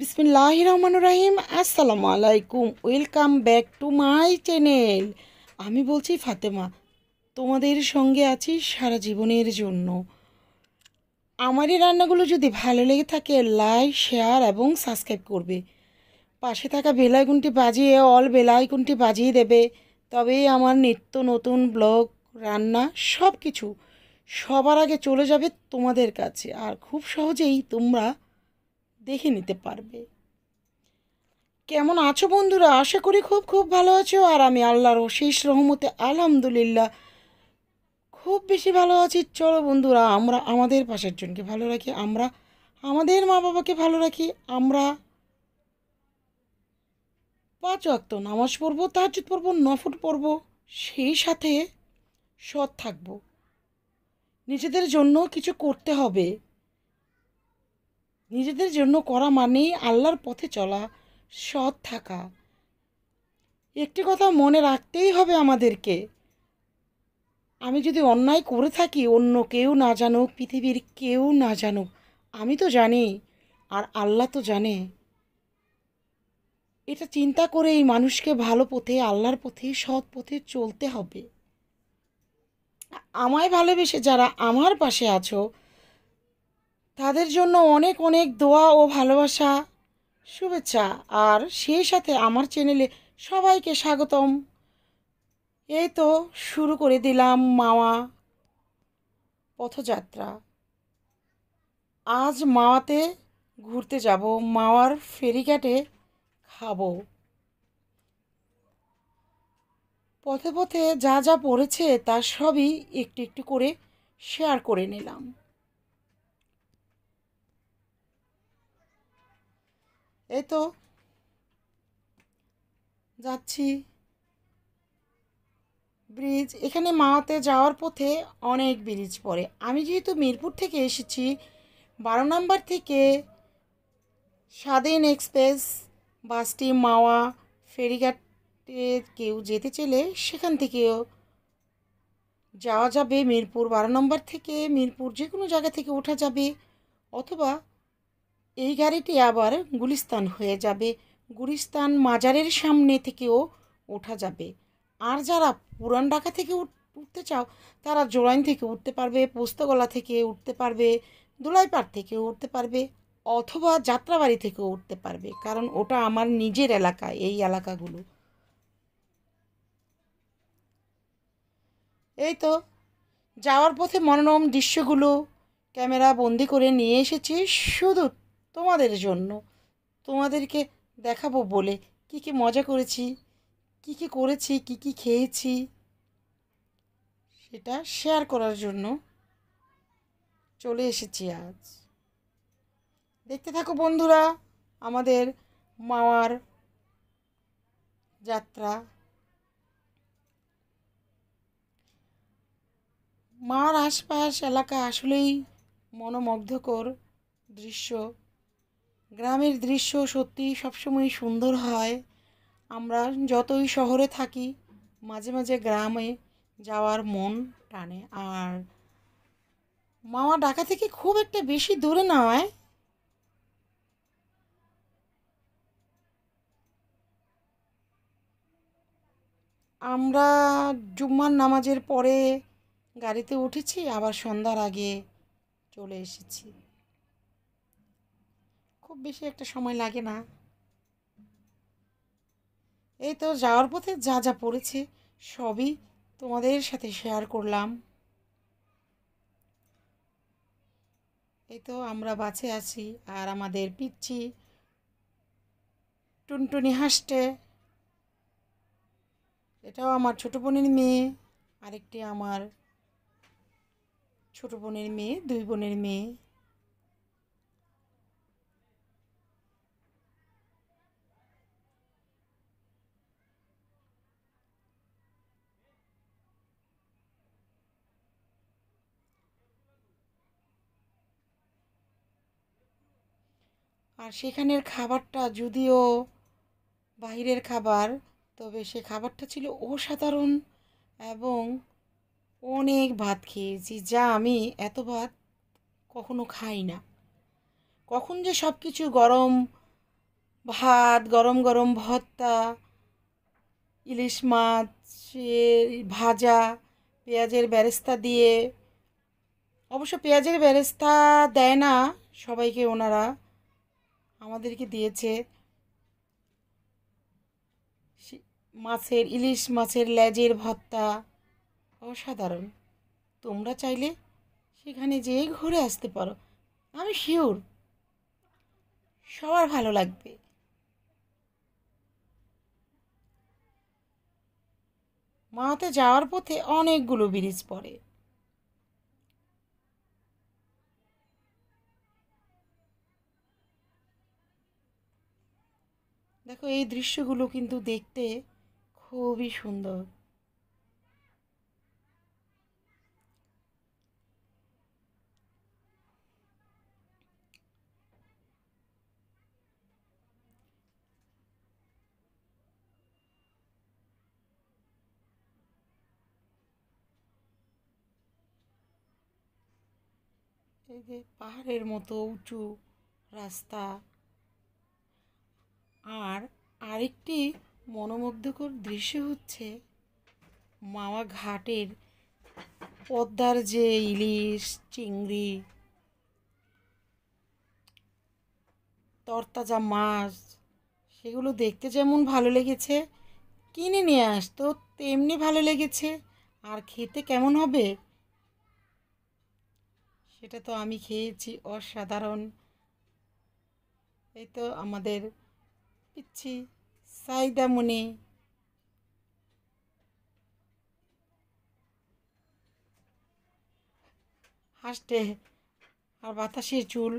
বিসমিল্লাহ রহমান রাহিম আসসালামু আলাইকুম welcome back to my channel আমি বলছি ফাতেমা তোমাদের সঙ্গে আছি সারা জীবনের জন্য আমার এই রান্নাগুলো যদি ভালো লেগে থাকে লাইক শেয়ার এবং সাবস্ক্রাইব করবে পাশে থাকা বেলাইকুনটি বাজিয়ে অল বেলাইকুনটি বাজিয়ে দেবে তবেই আমার নিত্য নতুন ব্লগ রান্না সব কিছু সবার আগে চলে যাবে তোমাদের কাছে আর খুব সহজেই তোমরা দেখে নিতে পারবে কেমন আছো বন্ধুরা আশা করি খুব খুব ভালো আছো আর আমি আল্লাহর শেষ রহমতে আলহামদুলিল্লাহ খুব বেশি ভালো আছি চলো বন্ধুরা আমরা আমাদের পাশের জনকে ভালো রাখি আমরা আমাদের মা বাবাকে ভালো রাখি আমরা পাঁচ অক্ত নামাজ পড়বো তাহাজুদ পড়বো নফট পড়বো সেই সাথে সৎ থাকবো নিজেদের জন্য কিছু করতে হবে নিজেদের জন্য করা মানেই আল্লাহর পথে চলা সৎ থাকা একটি কথা মনে রাখতেই হবে আমাদেরকে আমি যদি অন্যায় করে থাকি অন্য কেউ না জানুক পৃথিবীর কেউ না জানুক আমি তো জানি আর আল্লাহ তো জানে এটা চিন্তা করে এই মানুষকে ভালো পথে আল্লাহর পথে সৎ পথে চলতে হবে আমায় ভালোবেসে যারা আমার পাশে আছো তাদের জন্য অনেক অনেক দোয়া ও ভালোবাসা শুভেচ্ছা আর সেই সাথে আমার চ্যানেলে সবাইকে স্বাগতম এই তো শুরু করে দিলাম মাওয়া পথযাত্রা আজ মাওয়াতে ঘুরতে যাব মাওয়ার ফেরিঘাটে খাবো পথে পথে যা যা পড়েছে তা সবই একটু একটু করে শেয়ার করে নিলাম এই তো যাচ্ছি ব্রিজ এখানে মাওয়াতে যাওয়ার পথে অনেক ব্রিজ পড়ে আমি যেহেতু মিরপুর থেকে এসেছি বারো নম্বর থেকে স্বাধীন এক্সপ্রেস বাসটি মাওয়া ফেরিঘাটে কেউ যেতে চলে সেখান থেকেও যাওয়া যাবে মিরপুর বারো নম্বর থেকে মিরপুর যে কোনো জায়গা থেকে ওঠা যাবে অথবা এই গাড়িটি আবার গুলিস্তান হয়ে যাবে গুলিস্তান মাজারের সামনে থেকেও ওঠা যাবে আর যারা পুরান ঢাকা থেকে উঠতে চাও তারা জোরাইন থেকে উঠতে পারবে পোস্তগলা থেকে উঠতে পারবে দোলাইপাড় থেকে উঠতে পারবে অথবা যাত্রাবাড়ি থেকেও উঠতে পারবে কারণ ওটা আমার নিজের এলাকা এই এলাকাগুলো এই তো যাওয়ার পথে মনোরম দৃশ্যগুলো ক্যামেরা বন্দি করে নিয়ে এসেছি শুধু তোমাদের জন্য তোমাদেরকে দেখাবো বলে কি কি মজা করেছি কি কি করেছি কি কি খেয়েছি সেটা শেয়ার করার জন্য চলে এসেছি আজ দেখতে থাকো বন্ধুরা আমাদের মাওয়ার যাত্রা মার আশপাশ এলাকা আসলেই মনোমুগ্ধকর দৃশ্য গ্রামের দৃশ্য সত্যি সবসময় সুন্দর হয় আমরা যতই শহরে থাকি মাঝে মাঝে গ্রামে যাওয়ার মন টানে আর মামা ঢাকা থেকে খুব একটা বেশি দূরে নয় আমরা জুম্মার নামাজের পরে গাড়িতে উঠেছি আবার সন্ধ্যার আগে চলে এসেছি খুব বেশি একটা সময় লাগে না এই তো যাওয়ার পথে যা যা পড়েছে সবই তোমাদের সাথে শেয়ার করলাম এই তো আমরা বাঁচে আছি আর আমাদের পিচ্ছি টুনটুনি হাসটে এটাও আমার ছোটো বোনের মেয়ে আরেকটি আমার ছোটো বোনের মেয়ে দুই বোনের মেয়ে আর সেখানের খাবারটা যদিও বাহিরের খাবার তবে সে খাবারটা ছিল অসাধারণ এবং অনেক ভাত খেয়েছি যা আমি এত ভাত কখনো খাই না কখন যে সব কিছু গরম ভাত গরম গরম ভর্তা ইলিশ মাছ ভাজা পেঁয়াজের ব্যারেস্তা দিয়ে অবশ্য পেঁয়াজের ব্যারেস্তা দেয় না সবাইকে ওনারা আমাদেরকে দিয়েছে মাছের ইলিশ মাছের লেজের ভর্তা অসাধারণ তোমরা চাইলে সেখানে যেয়ে ঘুরে আসতে পারো আমি শিওর সবার ভালো লাগবে মাতে যাওয়ার পথে অনেকগুলো ব্রিজ পড়ে দেখো এই দৃশ্যগুলো কিন্তু দেখতে খুবই সুন্দর এই যে পাহাড়ের মতো উঁচু রাস্তা আর আরেকটি মনোমুগ্ধকর দৃশ্য হচ্ছে মামা ঘাটের পদ্মার যে ইলিশ চিংড়ি তরতাজা মাছ সেগুলো দেখতে যেমন ভালো লেগেছে কিনে নিয়ে আসতো তেমনি ভালো লেগেছে আর খেতে কেমন হবে সেটা তো আমি খেয়েছি অসাধারণ এই তো আমাদের পিচ্ছি সাইদামণি হাসতে আর বাতাসের চুল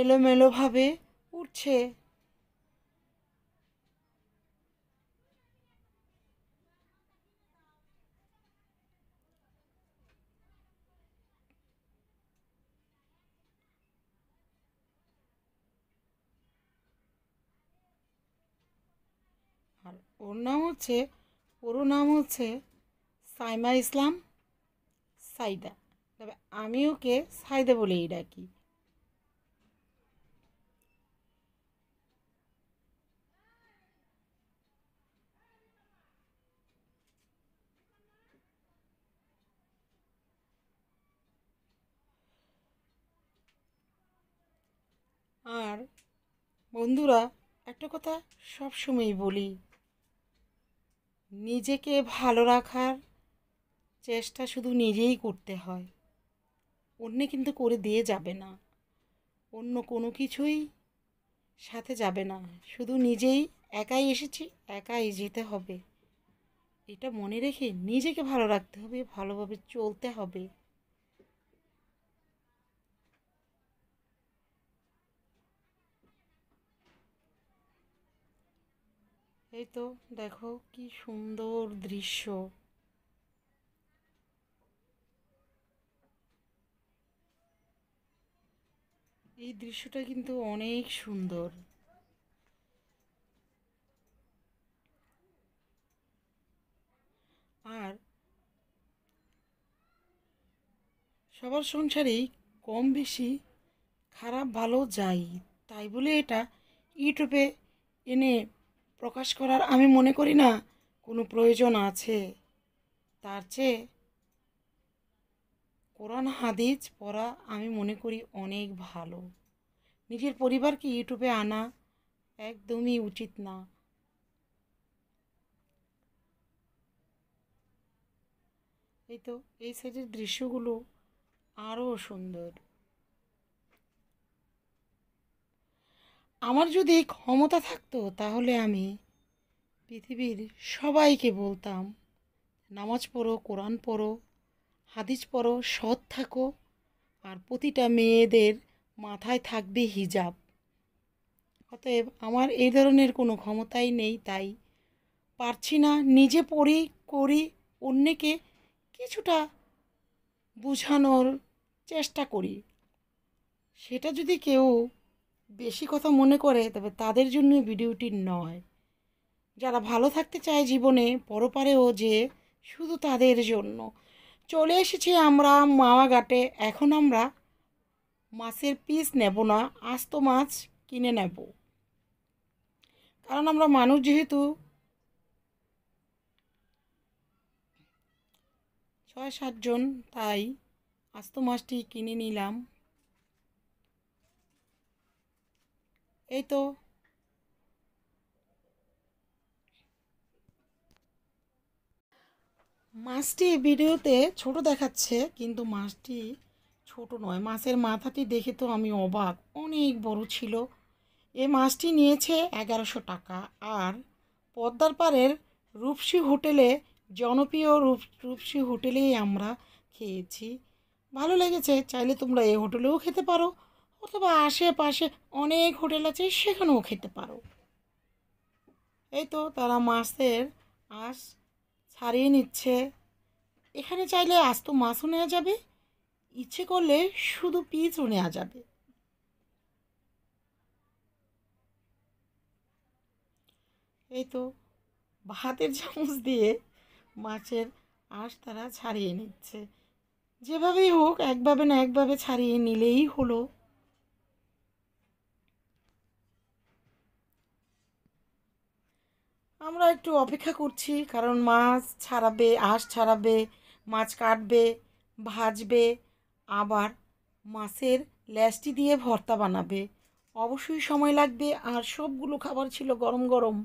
এলোমেলোভাবে উঠছে হচ্ছে পুরো নাম হচ্ছে সাইমা ইসলাম সাইদা তবে আমি ওকে সাইদা বলেই ডাকি আর বন্ধুরা একটা কথা সবসময়ই বলি নিজেকে ভালো রাখার চেষ্টা শুধু নিজেই করতে হয় অন্য কিন্তু করে দিয়ে যাবে না অন্য কোনো কিছুই সাথে যাবে না শুধু নিজেই একাই এসেছি একাই যেতে হবে এটা মনে রেখে নিজেকে ভালো রাখতে হবে ভালোভাবে চলতে হবে এই তো দেখো কি সুন্দর দৃশ্য এই দৃশ্যটা কিন্তু অনেক সুন্দর আর সবার সংসারেই কম বেশি খারাপ ভালো যাই তাই বলে এটা ইউটিউবে এনে প্রকাশ করার আমি মনে করি না কোনো প্রয়োজন আছে তার চেয়ে কোরআন হাদিজ পড়া আমি মনে করি অনেক ভালো নিজের পরিবারকে ইউটিউবে আনা একদমই উচিত না এই তো এই সাইডের দৃশ্যগুলো আরও সুন্দর আমার যদি ক্ষমতা থাকতো তাহলে আমি পৃথিবীর সবাইকে বলতাম নামাজ পড়ো কোরআন পড়ো হাদিস পড়ো সৎ থাকো আর প্রতিটা মেয়েদের মাথায় থাকবে হিজাব অতএব আমার এই ধরনের কোনো ক্ষমতাই নেই তাই পারছি না নিজে পড়ি করি অন্যকে কিছুটা বুঝানোর চেষ্টা করি সেটা যদি কেউ বেশি কথা মনে করে তবে তাদের জন্য ভিডিওটি নয় যারা ভালো থাকতে চায় জীবনে পরপারেও যে শুধু তাদের জন্য চলে এসেছি আমরা মাওয়া ঘাটে এখন আমরা মাছের পিস নেব না আস্ত মাছ কিনে নেব কারণ আমরা মানুষ যেহেতু ছয় সাতজন তাই আস্ত মাছটি কিনে নিলাম এই তো মাছটি ভিডিওতে ছোট দেখাচ্ছে কিন্তু মাছটি ছোট নয় মাছের মাথাটি দেখে তো আমি অবাক অনেক বড় ছিল এ মাছটি নিয়েছে এগারোশো টাকা আর পদ্মার পাড়ের রূপসী হোটেলে জনপ্রিয় রূপ রূপসী হোটেলেই আমরা খেয়েছি ভালো লেগেছে চাইলে তোমরা এই হোটেলেও খেতে পারো অথবা আশেপাশে অনেক হোটেল আছে সেখানেও খেতে পারো এই তো তারা মাছের আঁশ ছাড়িয়ে নিচ্ছে এখানে চাইলে তো মাছও নেওয়া যাবে ইচ্ছে করলে শুধু পিচও নেওয়া যাবে এই তো ভাতের চামচ দিয়ে মাছের আঁশ তারা ছাড়িয়ে নিচ্ছে যেভাবেই হোক একভাবে না একভাবে ছাড়িয়ে নিলেই হলো আমরা একটু অপেক্ষা করছি কারণ মাছ ছাড়াবে আঁশ ছাড়াবে মাছ কাটবে ভাজবে আবার মাছের ল্যাসটি দিয়ে ভর্তা বানাবে অবশ্যই সময় লাগবে আর সবগুলো খাবার ছিল গরম গরম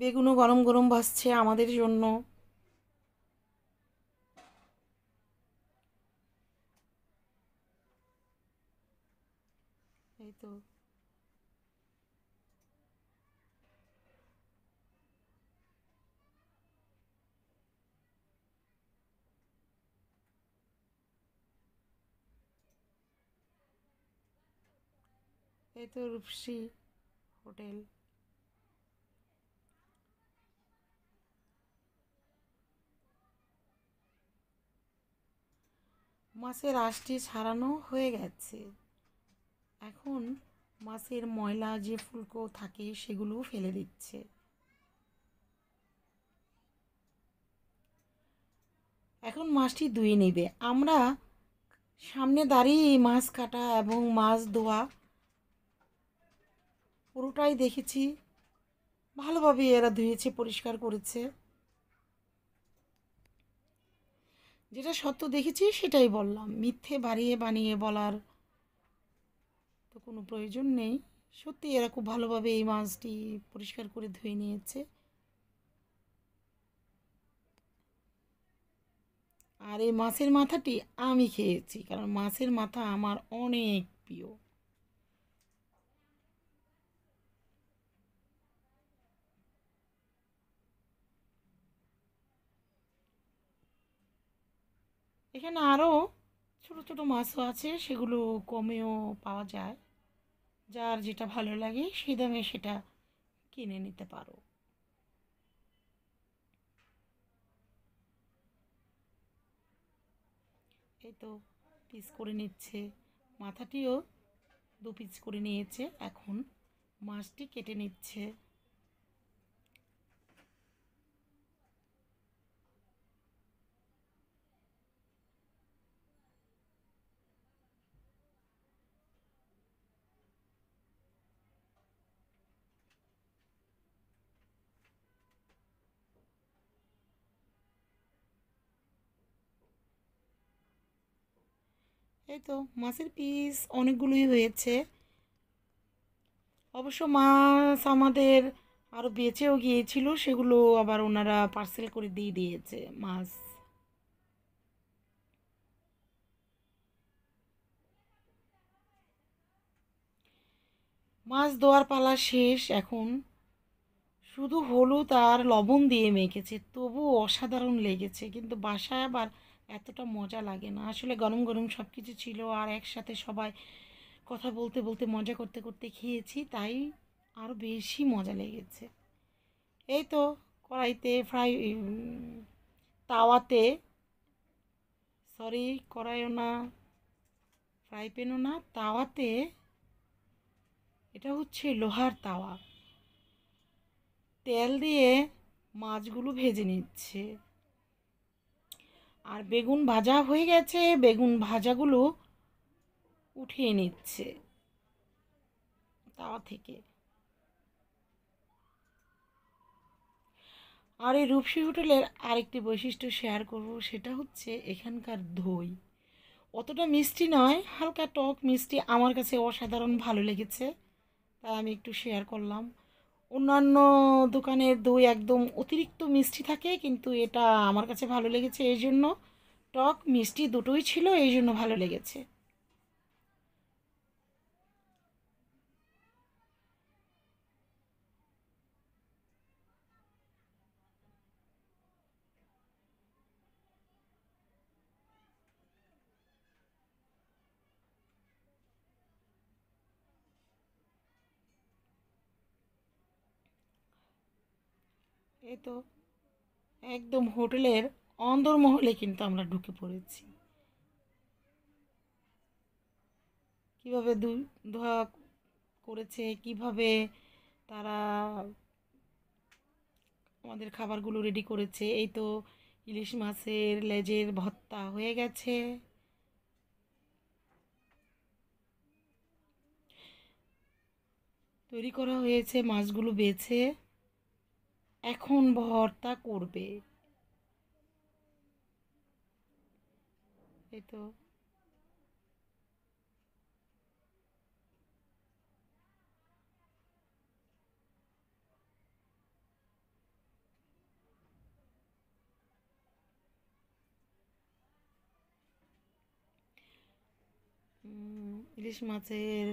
বেগুনও গরম গরম ভাসছে আমাদের জন্য এই তো এই তো রূপসী হোটেল মাছের আঁশটি ছাড়ানো হয়ে গেছে এখন মাছের ময়লা যে ফুলকো থাকে সেগুলো ফেলে দিচ্ছে এখন মাছটি ধুয়ে নেবে আমরা সামনে দাঁড়িয়ে মাছ কাটা এবং মাছ ধোয়া পুরোটাই দেখেছি ভালোভাবে এরা ধুয়েছে পরিষ্কার করেছে যেটা সত্য দেখেছি সেটাই বললাম মিথ্যে বাড়িয়ে বানিয়ে বলার তো কোনো প্রয়োজন নেই সত্যি এরা খুব ভালোভাবে এই মাছটি পরিষ্কার করে ধুয়ে নিয়েছে আর এই মাছের মাথাটি আমি খেয়েছি কারণ মাছের মাথা আমার অনেক প্রিয় এখানে আরও ছোট ছোট মাছও আছে সেগুলো কমেও পাওয়া যায় যার যেটা ভালো লাগে সেই দামে সেটা কিনে নিতে পারো এই তো পিস করে নিচ্ছে মাথাটিও দু পিস করে নিয়েছে এখন মাছটি কেটে নিচ্ছে এই তো মাছের পিস অনেকগুলোই হয়েছে অবশ্য মাছ আমাদের আরও বেঁচেও গিয়েছিল সেগুলো আবার ওনারা পার্সেল করে দিয়ে দিয়েছে মাছ মাছ দোয়ার পালা শেষ এখন শুধু হলুদ আর লবণ দিয়ে মেখেছে তবু অসাধারণ লেগেছে কিন্তু বাসায় আবার এতটা মজা লাগে না আসলে গরম গরম সব কিছু ছিল আর একসাথে সবাই কথা বলতে বলতে মজা করতে করতে খেয়েছি তাই আরও বেশি মজা লেগেছে এই তো কড়াইতে ফ্রাই তাওয়াতে সরি কড়াইও না ফ্রাই প্যানও না তাওয়াতে এটা হচ্ছে লোহার তাওয়া তেল দিয়ে মাছগুলো ভেজে নিচ্ছে আর বেগুন ভাজা হয়ে গেছে বেগুন ভাজাগুলো উঠিয়ে নিচ্ছে তাওয়া থেকে আর এই রূপসী হোটেলের আরেকটি বৈশিষ্ট্য শেয়ার করব সেটা হচ্ছে এখানকার দই অতটা মিষ্টি নয় হালকা টক মিষ্টি আমার কাছে অসাধারণ ভালো লেগেছে তাই আমি একটু শেয়ার করলাম অন্যান্য দোকানের দই একদম অতিরিক্ত মিষ্টি থাকে কিন্তু এটা আমার কাছে ভালো লেগেছে এই জন্য টক মিষ্টি দুটোই ছিল এই জন্য ভালো লেগেছে এই তো একদম হোটেলের অন্দরমহলে কিন্তু আমরা ঢুকে পড়েছি কীভাবে ধোয়া করেছে কিভাবে তারা আমাদের খাবারগুলো রেডি করেছে এই তো ইলিশ মাছের লেজের ভত্তা হয়ে গেছে তৈরি করা হয়েছে মাছগুলো বেছে এখন ভর্তা করবে এই তো ইলিশ মাছের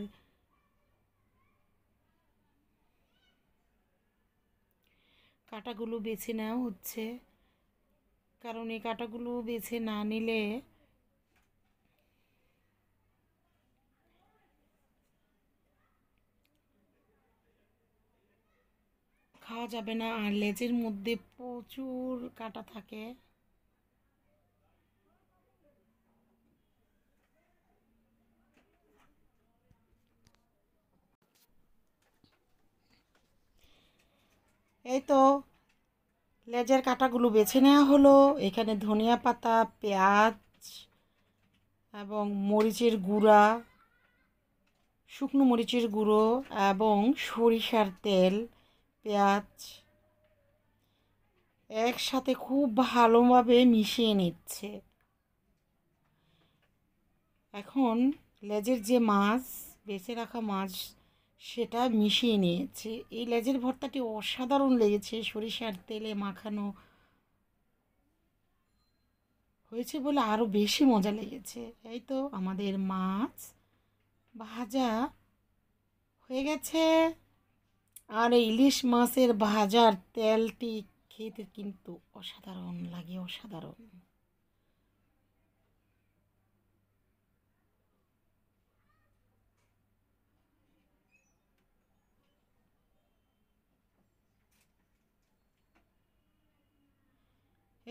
কাটাগুলো বেছে নেওয়া হচ্ছে কারণ এই কাটাগুলো বেছে না নিলে খাওয়া যাবে না আর লেজের মধ্যে প্রচুর কাটা থাকে এই তো লেজের কাটাগুলো বেছে নেওয়া হলো এখানে ধনিয়া পাতা পেঁয়াজ এবং মরিচের গুঁড়া শুকনো মরিচের গুঁড়ো এবং সরিষার তেল পেঁয়াজ একসাথে খুব ভালোভাবে মিশিয়ে নিচ্ছে এখন লেজের যে মাছ বেছে রাখা মাছ সেটা মিশিয়ে নিয়েছি এই লেজের ভর্তাটি অসাধারণ লেগেছে সরিষার তেলে মাখানো হয়েছে বলে আরও বেশি মজা লেগেছে এই তো আমাদের মাছ ভাজা হয়ে গেছে আর এই ইলিশ মাছের ভাজার তেলটি খেতে কিন্তু অসাধারণ লাগে অসাধারণ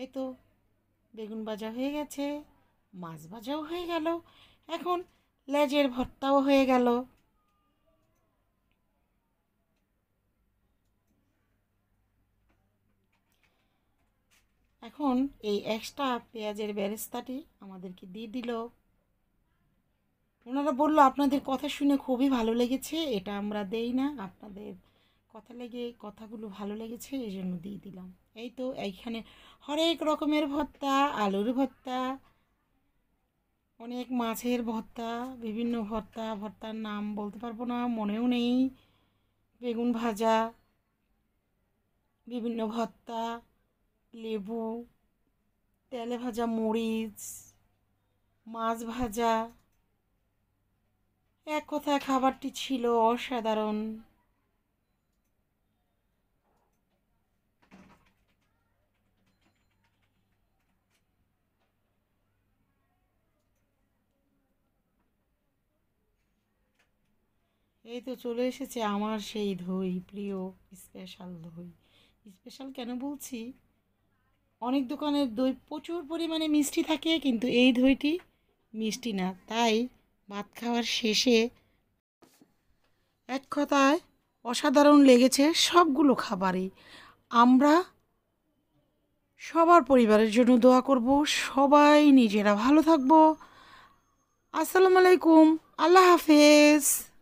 এই তো বেগুন ভাজা হয়ে গেছে মাছ ভাজাও হয়ে গেল এখন লেজের ভর্তাও হয়ে গেল এখন এই এক্সট্রা পেঁয়াজের ব্যারেস্তাটি আমাদেরকে দিয়ে দিল ওনারা বলল আপনাদের কথা শুনে খুবই ভালো লেগেছে এটা আমরা দেই না আপনাদের কথা লেগে কথাগুলো ভালো লেগেছে এই জন্য দিয়ে দিলাম এই তো এইখানে হরেক রকমের ভর্তা আলুর ভর্তা অনেক মাছের ভর্তা বিভিন্ন ভর্তা ভর্তার নাম বলতে পারবো না মনেও নেই বেগুন ভাজা বিভিন্ন ভর্তা লেবু তেলে ভাজা মরিচ মাছ ভাজা এক কথায় খাবারটি ছিল অসাধারণ এই তো চলে এসেছে আমার সেই দই প্রিয় স্পেশাল দই স্পেশাল কেন বলছি অনেক দোকানের দই প্রচুর পরিমাণে মিষ্টি থাকে কিন্তু এই দইটি মিষ্টি না তাই ভাত খাওয়ার শেষে এক কথায় অসাধারণ লেগেছে সবগুলো খাবারই আমরা সবার পরিবারের জন্য দোয়া করব সবাই নিজেরা ভালো থাকবো আসসালামু আলাইকুম আল্লাহ হাফেজ